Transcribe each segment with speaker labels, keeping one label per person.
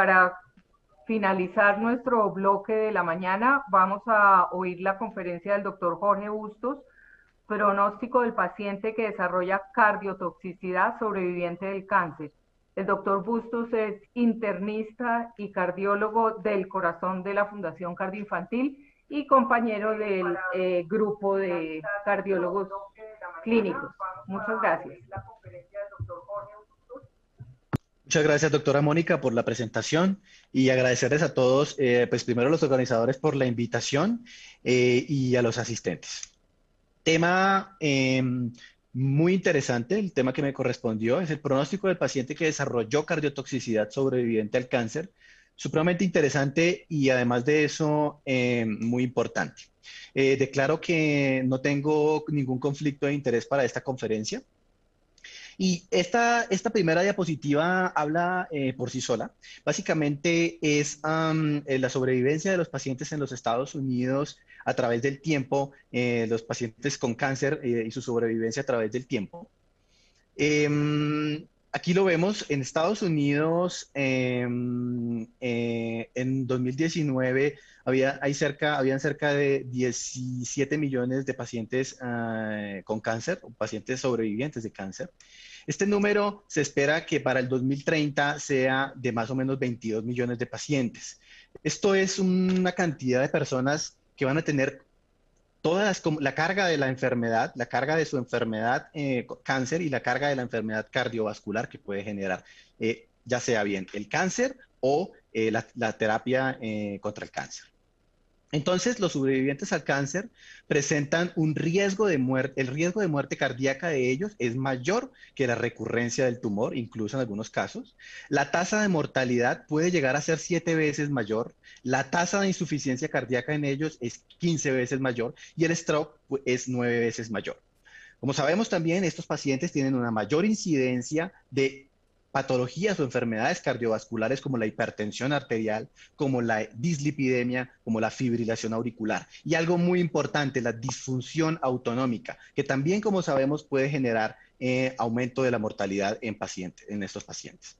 Speaker 1: para finalizar nuestro bloque de la mañana, vamos a oír la conferencia del doctor Jorge Bustos, pronóstico del paciente que desarrolla cardiotoxicidad sobreviviente del cáncer. El doctor Bustos es internista y cardiólogo del corazón de la Fundación Cardioinfantil y compañero del eh, grupo de cardiólogos clínicos. Muchas gracias. Muchas gracias, doctora Mónica, por la presentación y agradecerles a todos, eh, pues primero a los organizadores por la invitación eh, y a los asistentes. Tema em, muy interesante, el tema que me correspondió es el pronóstico del paciente que desarrolló cardiotoxicidad sobreviviente al cáncer, supremamente interesante y además de eso em, muy importante. Eh, declaro que no tengo ningún conflicto de interés para esta conferencia. Y esta, esta primera diapositiva habla eh, por sí sola. Básicamente es eh, la sobrevivencia de los pacientes en los Estados Unidos a través del tiempo, eh, los pacientes con cáncer y su sobrevivencia a través del tiempo. Em, aquí lo vemos en Estados Unidos em, en 2019 había, hay cerca, habían cerca de 17 millones de pacientes eh, con cáncer, o pacientes sobrevivientes de cáncer. Este número se espera que para el 2030 sea de más o menos 22 millones de pacientes. Esto es una cantidad de personas que van a tener todas la carga de la enfermedad, la carga de su enfermedad eh, cáncer y la carga de la enfermedad cardiovascular que puede generar, eh, ya sea bien el cáncer o eh, la, terapia eh, contra el cáncer. Entonces, los sobrevivientes al cáncer presentan un riesgo de muerte, el riesgo de muerte cardíaca de ellos es mayor que la recurrencia del tumor, incluso en algunos casos. La tasa de mortalidad puede llegar a ser siete veces mayor, la tasa de insuficiencia cardíaca en ellos es 15 veces mayor y el stroke pues, es nueve veces mayor. Como sabemos también, estos pacientes tienen una mayor incidencia de patologías o enfermedades cardiovasculares como la hipertensión arterial, como la dislipidemia, como la fibrilación auricular. Y algo muy importante, la disfunción autonómica, que también, como sabemos, puede generar eh, aumento de la mortalidad en, en estos pacientes.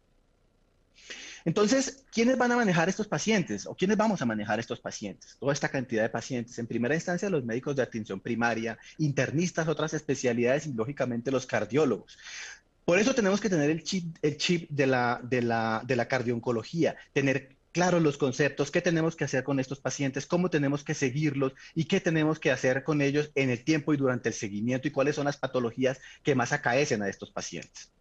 Speaker 1: Entonces, ¿quiénes van a manejar estos pacientes o quiénes vamos a manejar estos pacientes? Toda esta cantidad de pacientes. En primera instancia, los médicos de atención primaria, internistas, otras especialidades y lógicamente los cardiólogos. Por eso tenemos que tener el chip, de, la, de, la, tener claros los conceptos, qué tenemos que hacer con estos pacientes, cómo tenemos que seguirlos y qué tenemos que hacer con ellos en el tiempo y durante el seguimiento y cuáles son las patologías que más acaecen a estos pacientes.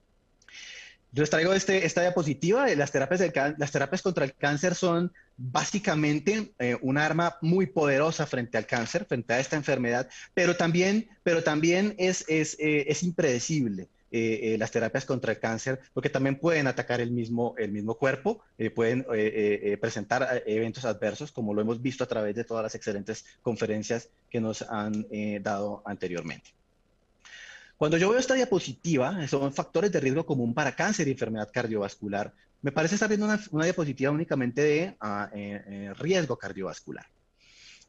Speaker 1: les traigo este, esta diapositiva. Eh, las terapias, las terapias contra el cáncer son básicamente eh, un arma muy poderosa frente al cáncer, frente a esta enfermedad, pero también, pero también es eh, impredecible. Eh, eh, las terapias contra el cáncer, porque también pueden atacar el mismo, el mismo cuerpo, eh, pueden presentar eventos adversos, como lo hemos visto a través de todas las excelentes conferencias que nos han dado anteriormente. Cuando yo veo esta diapositiva, son factores de riesgo común para cáncer y enfermedad cardiovascular. Me parece estar viendo una, diapositiva únicamente de ah, riesgo cardiovascular.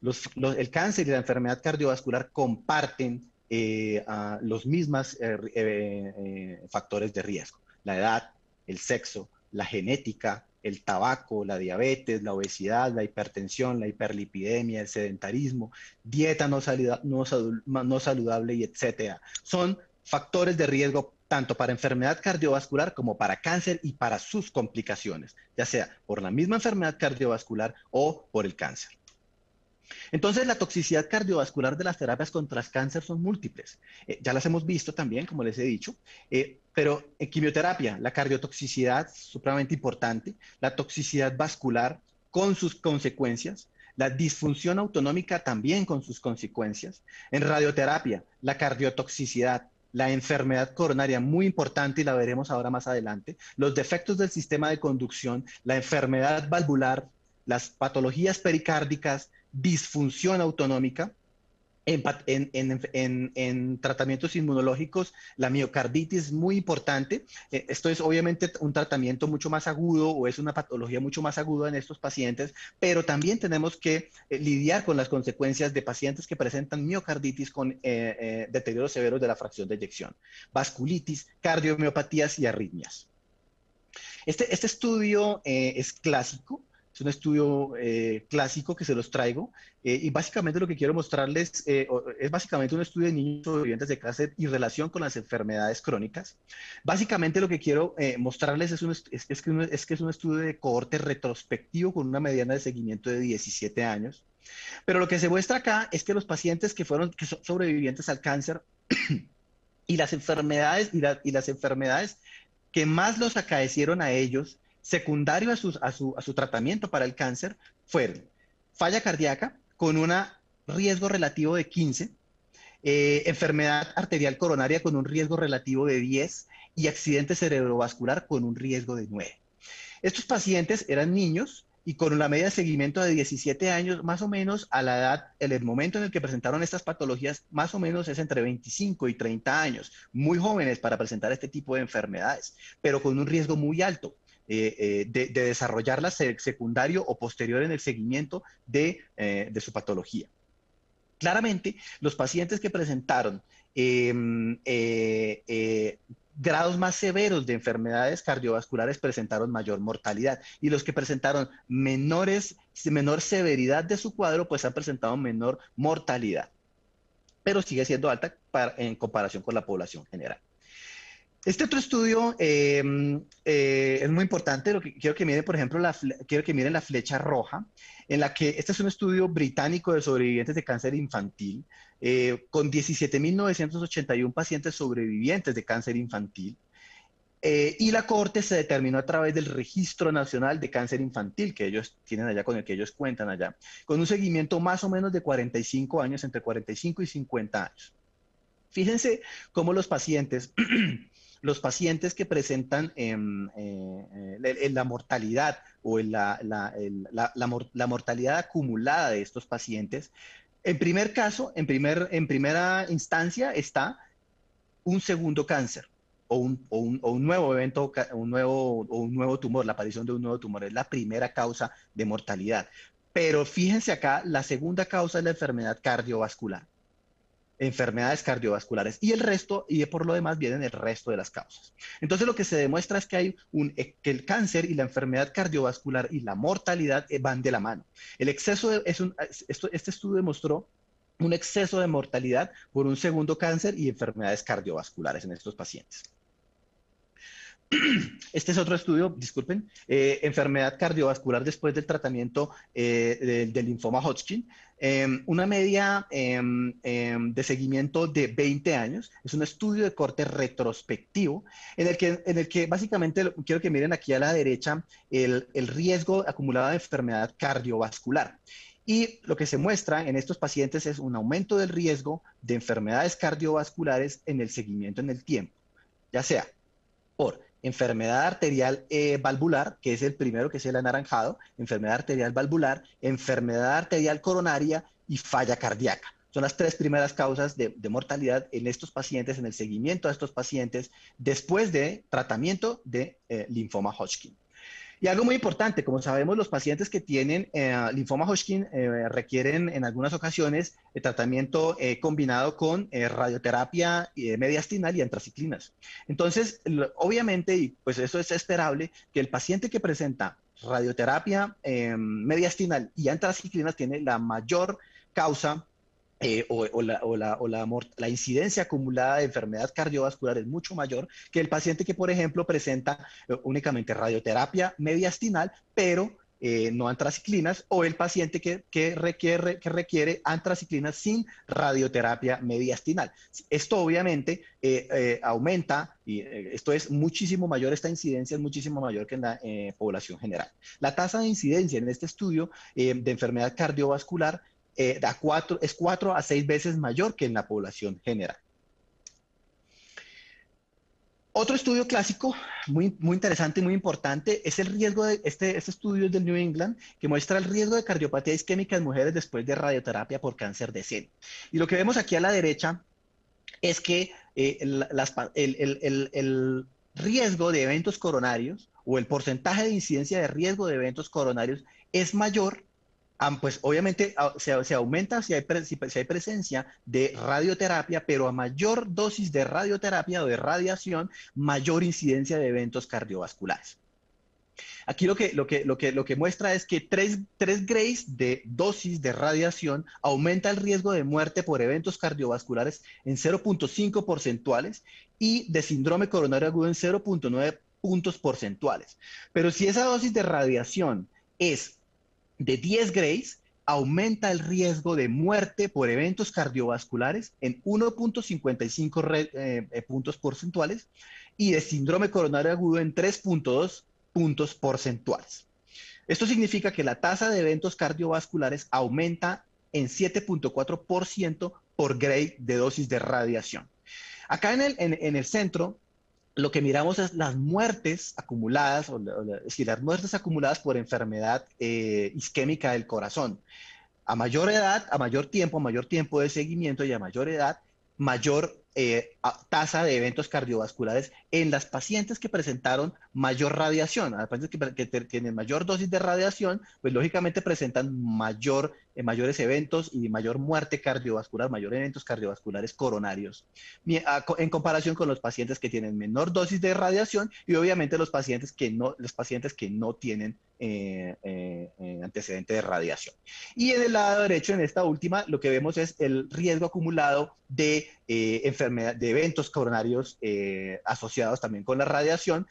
Speaker 1: el cáncer y la enfermedad cardiovascular comparten eh, los mismos eh, eh, factores de riesgo, la edad, el sexo, la genética, el tabaco, la diabetes, la obesidad, la hipertensión, la hiperlipidemia, el sedentarismo, dieta no, no saludable y etcétera. Son factores de riesgo tanto para enfermedad cardiovascular como para cáncer y para sus complicaciones, ya sea por la misma enfermedad cardiovascular o por el cáncer. Entonces, la toxicidad cardiovascular de las terapias contra el cáncer son múltiples. Eh, ya las hemos visto también, como les he dicho, eh, pero en quimioterapia, la cardiotoxicidad es supremamente importante, la toxicidad vascular con sus consecuencias, la disfunción autonómica también con sus consecuencias, en radioterapia, la cardiotoxicidad, la enfermedad coronaria, muy importante y la veremos ahora más adelante, los defectos del sistema de conducción, la enfermedad valvular, las patologías pericárdicas, disfunción autonómica, en, tratamientos inmunológicos, la miocarditis es muy importante. Eh, esto es obviamente un tratamiento mucho más agudo o es una patología mucho más aguda en estos pacientes, pero también tenemos que eh, lidiar con las consecuencias de pacientes que presentan miocarditis con eh, deterioro severo severos de la fracción de eyección, vasculitis, cardiomiopatías y arritmias. Este, este estudio es clásico, un estudio eh, clásico que se los traigo eh, y básicamente lo que quiero mostrarles eh, es básicamente un estudio de niños sobrevivientes de cáncer y relación con las enfermedades crónicas. Básicamente lo que quiero mostrarles es, es, que es que es un estudio de cohorte retrospectivo con una mediana de seguimiento de 17 años. Pero lo que se muestra acá es que los pacientes que fueron sobrevivientes al cáncer y las enfermedades y, y las enfermedades que más los acaecieron a ellos secundario a, su, tratamiento para el cáncer fueron falla cardíaca con un riesgo relativo de 15, eh, enfermedad arterial coronaria con un riesgo relativo de 10 y accidente cerebrovascular con un riesgo de 9. Estos pacientes eran niños y con una media de seguimiento de 17 años, más o menos a la edad, en el momento en el que presentaron estas patologías, más o menos es entre 25 y 30 años, muy jóvenes para presentar este tipo de enfermedades, pero con un riesgo muy alto. Eh, eh, de, desarrollarlas desarrollarla secundario o posterior en el seguimiento eh, de, su patología. Claramente, los pacientes que presentaron em, grados más severos de enfermedades cardiovasculares presentaron mayor mortalidad y los que presentaron menores, menor severidad de su cuadro, pues han presentado menor mortalidad, pero sigue siendo alta en comparación con la población general. Este otro estudio eh, eh, es muy importante. Lo que quiero que miren, por ejemplo, la quiero que miren la flecha roja, en la que este es un estudio británico de sobrevivientes de cáncer infantil, eh, con 17.981 pacientes sobrevivientes de cáncer infantil. y la corte se determinó a través del Registro Nacional de Cáncer Infantil que ellos tienen allá, con el que ellos cuentan allá, con un seguimiento más o menos de 45 años, entre 45 y 50 años. Fíjense cómo los pacientes los pacientes que presentan em, eh, la mortalidad o la, la, mortalidad acumulada de estos pacientes, en primer caso, en, primer, en primera instancia está un segundo cáncer o un, o un nuevo evento un nuevo, o un nuevo tumor, la aparición de un nuevo tumor es la primera causa de mortalidad. Pero fíjense acá, la segunda causa es la enfermedad cardiovascular enfermedades cardiovasculares y el resto, y por lo demás vienen el resto de las causas. Entonces lo que se demuestra es que hay un, eh, que el cáncer y la enfermedad cardiovascular y la mortalidad eh, van de la mano. El exceso es un, esto, este estudio demostró un exceso de mortalidad por un segundo cáncer y enfermedades cardiovasculares en estos pacientes. Este es otro estudio, disculpen, eh, enfermedad cardiovascular después del tratamiento eh, del linfoma Hodgkin. Em, una media em, em, de seguimiento de 20 años. Es un estudio de corte retrospectivo en el que, en el que básicamente quiero que miren aquí a la derecha el, el riesgo acumulado de enfermedad cardiovascular. Y lo que se muestra en estos pacientes es un aumento del riesgo de enfermedades cardiovasculares en el seguimiento en el tiempo, ya sea por enfermedad arterial eh, valvular, que es el primero que es el anaranjado, enfermedad arterial valvular, enfermedad arterial coronaria y falla cardíaca. Son las tres primeras causas de, mortalidad en estos pacientes, en el seguimiento a estos pacientes después de tratamiento de eh, linfoma Hodgkin. Y algo muy importante, como sabemos, los pacientes que tienen eh, linfoma Hodgkin eh, requieren en algunas ocasiones eh, tratamiento combinado con radioterapia mediastinal y antraciclinas. Entonces, obviamente, y pues eso es esperable, que el paciente que presenta radioterapia mediastinal y antraciclinas tiene la mayor causa eh, o, la, incidencia acumulada de enfermedad cardiovascular es mucho mayor que el paciente que, por ejemplo, presenta eh, únicamente radioterapia mediastinal, pero eh, no antraciclinas, o el paciente que, requiere, que requiere antraciclinas sin radioterapia mediastinal. Esto obviamente aumenta y esto es muchísimo mayor, esta incidencia es muchísimo mayor que en la población general. La tasa de incidencia en este estudio de enfermedad cardiovascular eh, es cuatro a seis veces mayor que en la población general. Otro estudio clásico muy, muy interesante y muy importante es el riesgo de este, este estudio es del New England que muestra el riesgo de cardiopatía isquémica en mujeres después de radioterapia por cáncer de seno. Y lo que vemos aquí a la derecha es que eh, el riesgo de eventos coronarios o el porcentaje de incidencia de riesgo de eventos coronarios es mayor Ah, pues obviamente ah, se, aumenta si hay, presencia de radioterapia, pero a mayor dosis de radioterapia o de radiación, mayor incidencia de eventos cardiovasculares. Aquí lo que, lo que, lo que, lo que muestra es que 3, 3 grays de dosis de radiación aumenta el riesgo de muerte por eventos cardiovasculares en 0.5 porcentuales y de síndrome coronario agudo en 0.9 puntos porcentuales. Pero si esa dosis de radiación es de 10 grays aumenta el riesgo de muerte por eventos cardiovasculares en 1.55 eh, eh, puntos porcentuales y de síndrome coronario agudo en 3.2 puntos porcentuales. Esto significa que la tasa de eventos cardiovasculares aumenta en 7.4% por gray de dosis de radiación. Acá en el centro lo que miramos es las muertes acumuladas, es decir, las muertes acumuladas por enfermedad eh, isquémica del corazón. A mayor edad, a mayor tiempo, a mayor tiempo de seguimiento y a mayor edad, mayor eh, tasa de eventos cardiovasculares en las pacientes que presentaron mayor radiación. las pacientes que tienen mayor dosis de radiación, pues lógicamente presentan mayor en eh, mayores eventos y mayor muerte cardiovascular, mayores eventos cardiovasculares coronarios, en comparación con los pacientes que tienen menor dosis de radiación y obviamente los pacientes que no, los pacientes que no tienen eh, eh, eh antecedente de radiación. Y en el lado derecho, en esta última, lo que vemos es el riesgo acumulado de, enfermedad, de eventos coronarios asociados también con la radiación,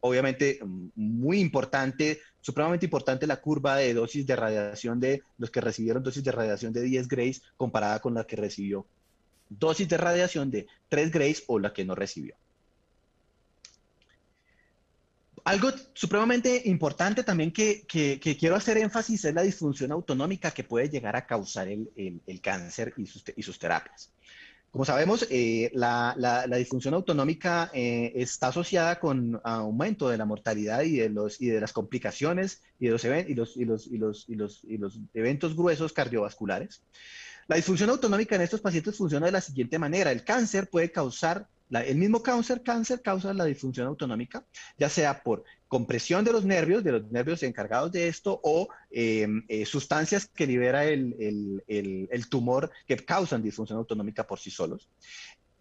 Speaker 1: obviamente mm, muy importante Supremamente importante la curva de dosis de radiación de los que recibieron dosis de radiación de 10 grays comparada con la que recibió dosis de radiación de 3 grays o la que no recibió. Algo supremamente importante también que, quiero hacer énfasis es la disfunción autonómica que puede llegar a causar el, cáncer y sus, y sus terapias. Como sabemos, eh, la, disfunción autonómica eh, está asociada con aumento de la mortalidad y de, las complicaciones y los eventos gruesos cardiovasculares. La disfunción autonómica en estos pacientes funciona de la siguiente manera. El cáncer puede causar el mismo cáncer, cáncer causa la disfunción autonómica, ya sea por compresión de los nervios, de los nervios encargados de esto, o em, eh, sustancias que libera el, el tumor que causan disfunción autonómica por sí solos.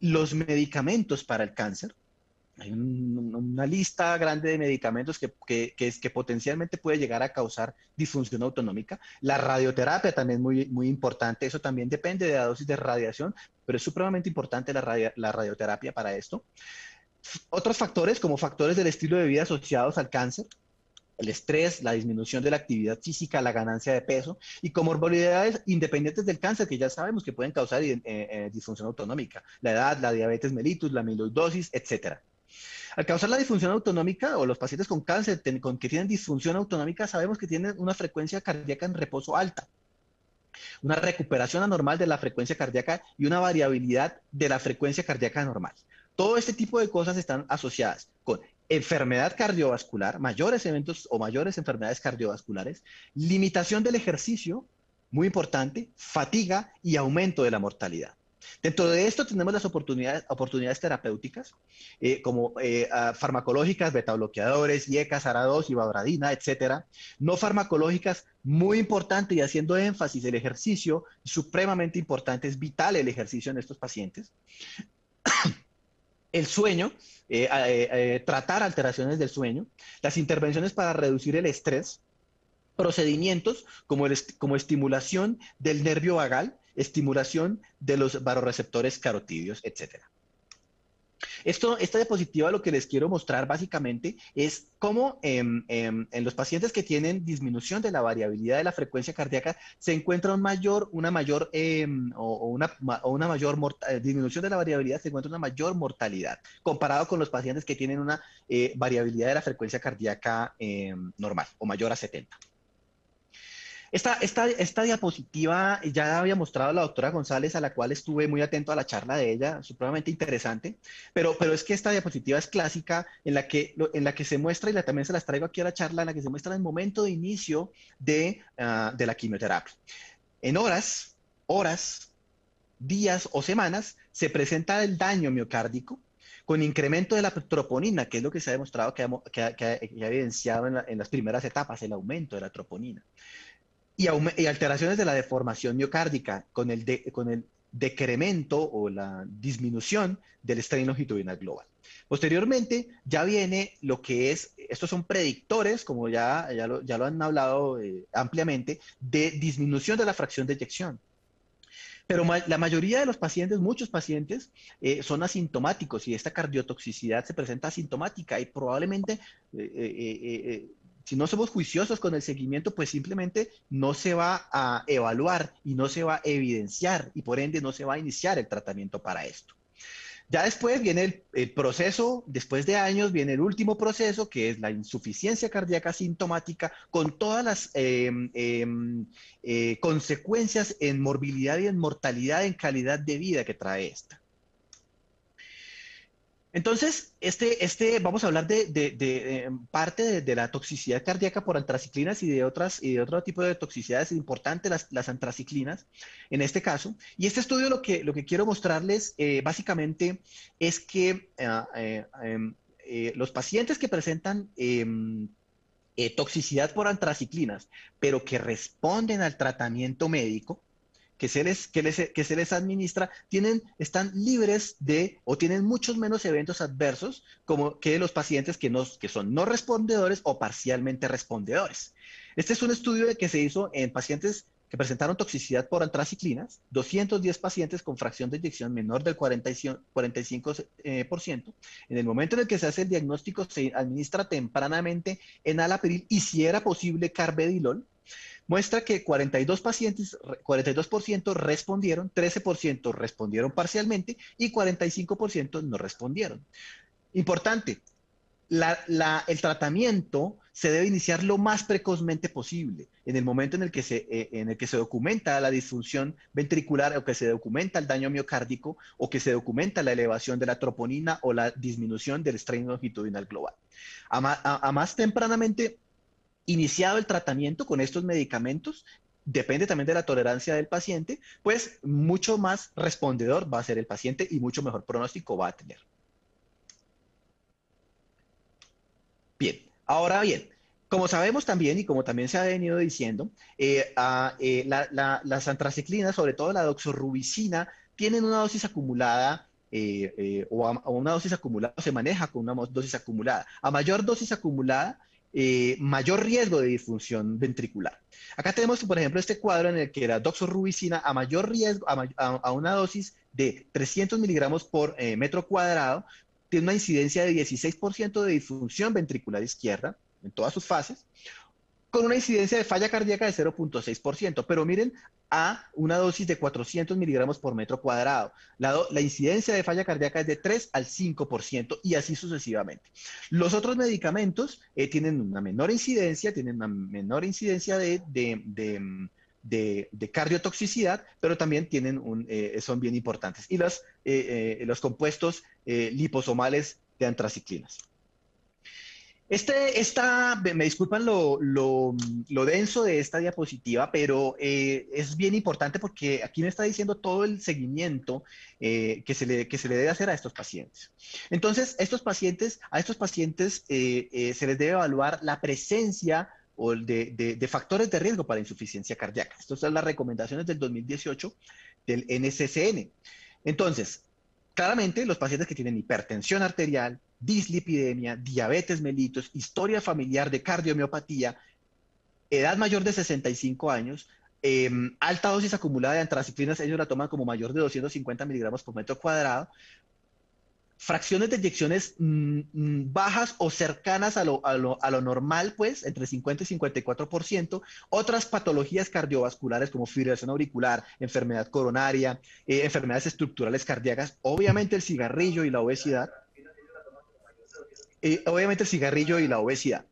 Speaker 1: Los medicamentos para el cáncer, hay una lista grande de medicamentos que, es, que, potencialmente puede llegar a causar disfunción autonómica. La radioterapia también es muy, muy importante, eso también depende de la dosis de radiación, pero es supremamente importante la, radioterapia para esto. Otros factores, como factores del estilo de vida asociados al cáncer, el estrés, la disminución de la actividad física, la ganancia de peso y comorbilidades independientes del cáncer que ya sabemos que pueden causar eh, eh, disfunción autonómica, la edad, la diabetes mellitus, la amiloidosis, etcétera. Al causar la disfunción autonómica o los pacientes con cáncer con que tienen disfunción autonómica, sabemos que tienen una frecuencia cardíaca en reposo alta, una recuperación anormal de la frecuencia cardíaca y una variabilidad de la frecuencia cardíaca normal. Todo este tipo de cosas están asociadas con enfermedad cardiovascular, mayores eventos o mayores enfermedades cardiovasculares, limitación del ejercicio, muy importante, fatiga y aumento de la mortalidad. Dentro de esto tenemos las oportunidades, oportunidades terapéuticas, eh, como eh, ah, farmacológicas, betabloqueadores, IECAS, ARA2, ibabradina, etcétera. No farmacológicas, muy importante y haciendo énfasis, el ejercicio supremamente importante, es vital el ejercicio en estos pacientes. el sueño, eh, eh, tratar alteraciones del sueño, las intervenciones para reducir el estrés, procedimientos como, como estimulación del nervio vagal, estimulación de los baroreceptores carotidios, etc. Esto, esta diapositiva lo que les quiero mostrar básicamente es cómo em, em, en los pacientes que tienen disminución de la variabilidad de la frecuencia cardíaca se encuentra una mayor em, o, una, mayor eh, disminución de la variabilidad se encuentra una mayor mortalidad comparado con los pacientes que tienen una eh, variabilidad de la frecuencia cardíaca normal o mayor a 70. Esta, esta, diapositiva ya había mostrado la doctora González, a la cual estuve muy atento a la charla de ella, supremamente interesante, pero, pero es que esta diapositiva es clásica en la que, en la que se muestra, y la, también se las traigo aquí a la charla, en la que se muestra el momento de inicio ah, de, la quimioterapia. En horas, horas, días o semanas se presenta el daño miocárdico con incremento de la troponina, que es lo que se ha demostrado que ha, evidenciado en, las primeras etapas, el aumento de la troponina y, alteraciones de la deformación miocárdica con el, con el decremento o la disminución del estrés longitudinal global. Posteriormente ya viene lo que es, estos son predictores, como ya, ya, lo, han hablado eh, ampliamente, de disminución de la fracción de eyección. Pero la mayoría de los pacientes, muchos pacientes, eh, son asintomáticos y esta cardiotoxicidad se presenta asintomática y probablemente eh, si no somos juiciosos con el seguimiento, pues simplemente no se va a evaluar y no se va a evidenciar y por ende no se va a iniciar el tratamiento para esto. Ya después viene el, proceso, después de años viene el último proceso, que es la insuficiencia cardíaca sintomática, con todas las em, em, eh, consecuencias en morbilidad y en mortalidad, en calidad de vida que trae esta. Entonces, este, este, vamos a hablar de, eh, parte de, la toxicidad cardíaca por antraciclinas y de otras y de otro tipo de toxicidades importantes, las, las antraciclinas, en este caso. Y este estudio lo que, lo que quiero mostrarles eh, básicamente es que ah, eh, em, los pacientes que presentan em, toxicidad por antraciclinas, pero que responden al tratamiento médico, que se les, que se les administra tienen, están libres de o tienen muchos menos eventos adversos como que los pacientes que, que son no respondedores o parcialmente respondedores. Este es un estudio que se hizo en pacientes que presentaron toxicidad por antraciclinas, 210 pacientes con fracción de inyección menor del 45%. Eh, en el momento en el que se hace el diagnóstico, se administra tempranamente en alaperil y si era posible, carbedilol, muestra que 42 pacientes, 42% respondieron, 13% respondieron parcialmente y 45% no respondieron. Importante, el tratamiento se debe iniciar lo más precozmente posible, en el momento en el que se, eh, en el que se documenta la disfunción ventricular o que se documenta el daño miocárdico o que se documenta la elevación de la troponina o la disminución del estrés longitudinal global. a más tempranamente iniciado el tratamiento con estos medicamentos, depende también de la tolerancia del paciente, pues mucho más respondedor va a ser el paciente y mucho mejor pronóstico va a tener. Bien, ahora bien, como sabemos también y como también se ha venido diciendo, eh, eh, las antraciclinas, sobre todo la doxorubicina, tienen una dosis acumulada eh, o, una dosis acumulada, se maneja con una dosis acumulada. A mayor dosis acumulada, eh, mayor riesgo de disfunción ventricular. Acá tenemos, por ejemplo, este cuadro en el que la doxorubicina a mayor riesgo, a, una dosis de 300 miligramos por eh, metro cuadrado, tiene una incidencia de 16% de disfunción ventricular izquierda en todas sus fases, con una incidencia de falla cardíaca de 0.6%, pero miren a una dosis de 400 miligramos por metro cuadrado. La, incidencia de falla cardíaca es de 3 al 5% y así sucesivamente. Los otros medicamentos eh, tienen una menor incidencia, tienen una menor incidencia de, cardiotoxicidad, pero también tienen un, eh, son bien importantes. Y los, eh, los compuestos liposomales de antraciclinas. Este, está, me disculpan lo, denso de esta diapositiva, pero eh, es bien importante porque aquí me está diciendo todo el seguimiento eh, que, se le, se le debe hacer a estos pacientes. Entonces, estos pacientes, a estos pacientes eh, se les debe evaluar la presencia o de, de, de, factores de riesgo para insuficiencia cardíaca. Estas son las recomendaciones del 2018 del NCCN. Entonces, claramente los pacientes que tienen hipertensión arterial, dislipidemia, diabetes mellitus, historia familiar de cardiomiopatía, edad mayor de 65 años, em, alta dosis acumulada de antraciclinas, ellos la toman como mayor de 250 miligramos por metro cuadrado, fracciones de inyecciones mm, mm, bajas o cercanas a lo, normal, pues, entre 50 y 54%, otras patologías cardiovasculares como fibrilación auricular, enfermedad coronaria, eh, enfermedades estructurales cardíacas, obviamente el cigarrillo y la obesidad. Eh, obviamente el cigarrillo y la obesidad.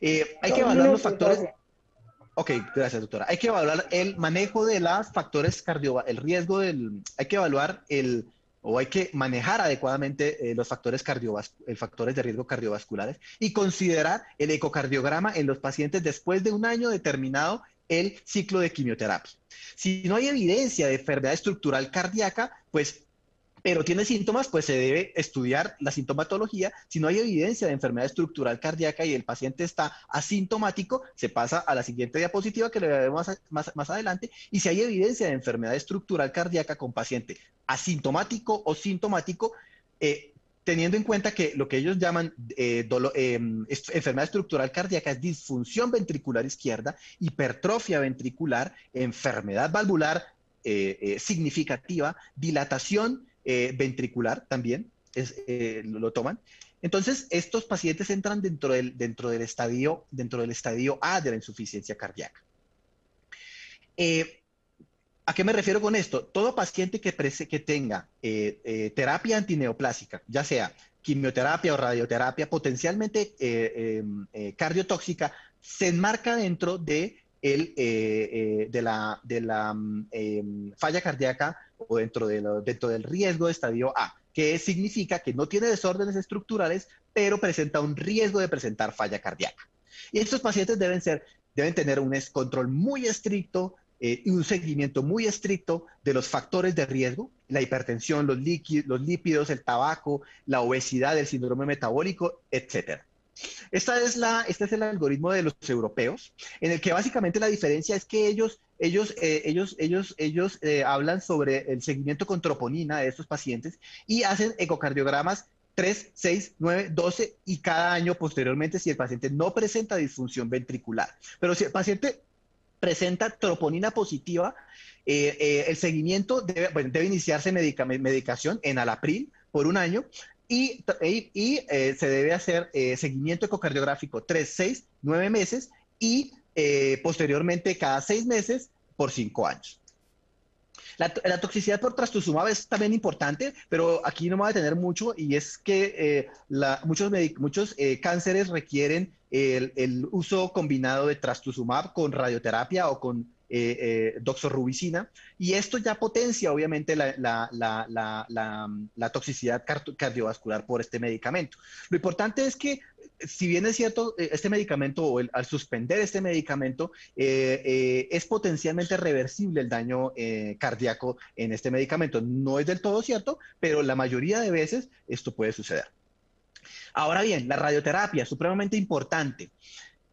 Speaker 1: Eh, hay que evaluar los factores. Ok, gracias, doctora. Hay que evaluar el manejo de los factores cardiovasculares, el riesgo del. Hay que evaluar el o hay que manejar adecuadamente eh, los factores, factores de riesgo cardiovasculares y considerar el ecocardiograma en los pacientes después de un año determinado el ciclo de quimioterapia. Si no hay evidencia de enfermedad estructural cardíaca, pues pero tiene síntomas, pues se debe estudiar la sintomatología. Si no hay evidencia de enfermedad estructural cardíaca y el paciente está asintomático, se pasa a la siguiente diapositiva que le veremos más, adelante. Y si hay evidencia de enfermedad estructural cardíaca con paciente asintomático o sintomático, eh, teniendo en cuenta que lo que ellos llaman eh, eh, enfermedad estructural cardíaca es disfunción ventricular izquierda, hipertrofia ventricular, enfermedad valvular significativa, dilatación eh, ventricular también, es, eh, lo, toman. Entonces, estos pacientes entran dentro del, dentro del, estadio, dentro del estadio A de la insuficiencia cardíaca. Eh, ¿A qué me refiero con esto? Todo paciente que, que tenga terapia antineoplásica, ya sea quimioterapia o radioterapia potencialmente em, cardiotóxica, se enmarca dentro de el, eh, eh, de la, de la mm, em, falla cardíaca o dentro, de dentro del riesgo de estadio A, que significa que no tiene desórdenes estructurales, pero presenta un riesgo de presentar falla cardíaca. Y estos pacientes deben, ser, deben tener un control muy estricto eh, y un seguimiento muy estricto de los factores de riesgo, la hipertensión, los, los lípidos, el tabaco, la obesidad, el síndrome metabólico, etcétera. Esta es la, este es el algoritmo de los europeos, en el que básicamente la diferencia es que ellos, ellos, eh, ellos, ellos, ellos eh, hablan sobre el seguimiento con troponina de estos pacientes y hacen ecocardiogramas 3, 6, 9, 12 y cada año posteriormente si el paciente no presenta disfunción ventricular. Pero si el paciente presenta troponina positiva, eh, el seguimiento debe, debe iniciarse medicación en alapril por un año y, eh, se debe hacer eh, seguimiento ecocardiográfico 3, 6, 9 meses y eh, posteriormente cada 6 meses por 5 años. La, toxicidad por trastuzumab es también importante, pero aquí no me voy a detener mucho y es que muchos, muchos cánceres requieren el, el, uso combinado de trastuzumab con radioterapia o con eh, eh, doxorubicina. Y esto ya potencia, obviamente, la, toxicidad cardiovascular por este medicamento. Lo importante es que, si bien es cierto, eh, este medicamento o al suspender este medicamento, es potencialmente reversible el daño cardíaco en este medicamento. No es del todo cierto, pero la mayoría de veces esto puede suceder. Ahora bien, la radioterapia, supremamente importante.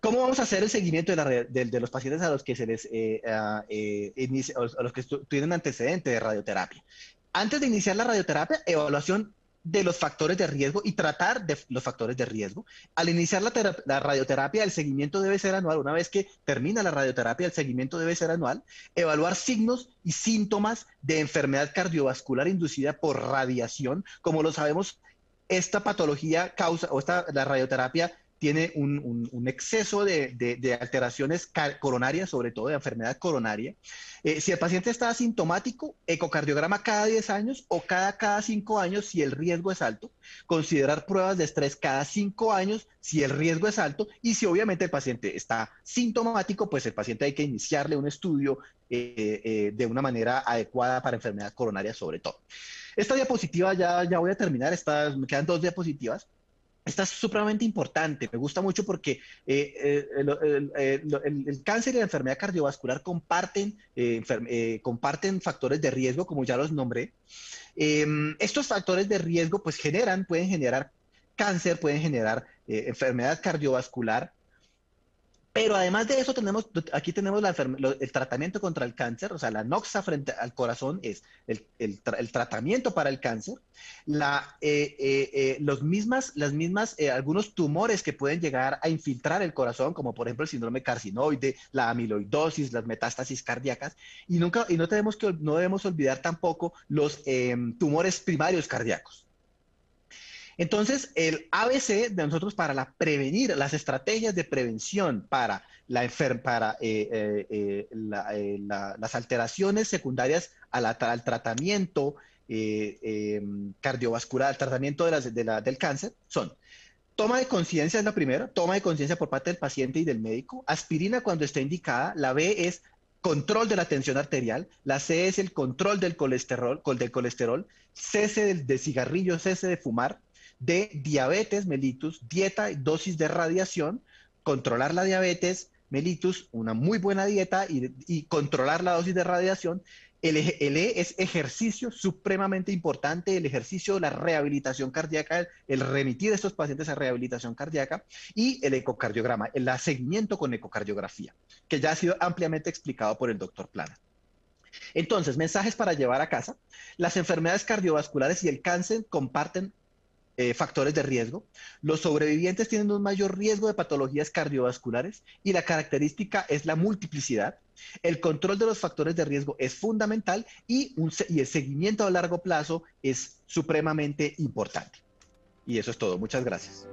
Speaker 1: ¿Cómo vamos a hacer el seguimiento de, los pacientes a los que se les eh, eh, eh, tienen antecedente de radioterapia? Antes de iniciar la radioterapia, evaluación de los factores de riesgo y tratar de los factores de riesgo. Al iniciar la, radioterapia, el seguimiento debe ser anual. Una vez que termina la radioterapia, el seguimiento debe ser anual. Evaluar signos y síntomas de enfermedad cardiovascular inducida por radiación. Como lo sabemos, esta patología causa, o esta, la radioterapia tiene un, exceso de, alteraciones coronarias, sobre todo de enfermedad coronaria. Eh, si el paciente está asintomático, ecocardiograma cada 10 años o cada cada 5 años si el riesgo es alto. Considerar pruebas de estrés cada 5 años si el riesgo es alto. Y si obviamente el paciente está sintomático, pues el paciente hay que iniciarle un estudio eh, eh, de una manera adecuada para enfermedad coronaria sobre todo. Esta diapositiva ya, ya voy a terminar, me quedan dos diapositivas. Esta es supremamente importante, me gusta mucho porque eh, eh, eh, el, cáncer y la enfermedad cardiovascular comparten, comparten factores de riesgo, como ya los nombré. Em, estos factores de riesgo pues generan, pueden generar cáncer, pueden generar enfermedad cardiovascular pero además de eso, tenemos, aquí tenemos la el tratamiento contra el cáncer, o sea, la noxa frente al corazón es el, tratamiento para el cáncer, la, eh, eh, eh, los mismas, las mismas, algunos tumores que pueden llegar a infiltrar el corazón, como por ejemplo el síndrome carcinoide, la amiloidosis, las metástasis cardíacas, y, nunca, y no, tenemos que, no debemos olvidar tampoco los tumores primarios cardíacos. Entonces, el ABC de nosotros para la prevenir, las estrategias de prevención para, la para eh, eh, eh, las alteraciones secundarias al, al tratamiento cardiovascular, al tratamiento de del cáncer, son toma de conciencia es la primera, toma de conciencia por parte del paciente y del médico, aspirina cuando está indicada, la B es control de la tensión arterial, la C es el control del colesterol, del colesterol cese de cigarrillo, cese de fumar, de diabetes mellitus, dieta y dosis de radiación, controlar la diabetes mellitus, una muy buena dieta y, controlar la dosis de radiación. El, E es ejercicio supremamente importante, el ejercicio, la rehabilitación cardíaca, el remitir a estos pacientes a rehabilitación cardíaca y el ecocardiograma, el seguimiento con ecocardiografía, que ya ha sido ampliamente explicado por el doctor Plana. Entonces, mensajes para llevar a casa. Las enfermedades cardiovasculares y el cáncer comparten eh, factores de riesgo. Los sobrevivientes tienen un mayor riesgo de patologías cardiovasculares y la característica es la multiplicidad. El control de los factores de riesgo es fundamental y, un, y el seguimiento a largo plazo es supremamente importante. Y eso es todo. Muchas gracias.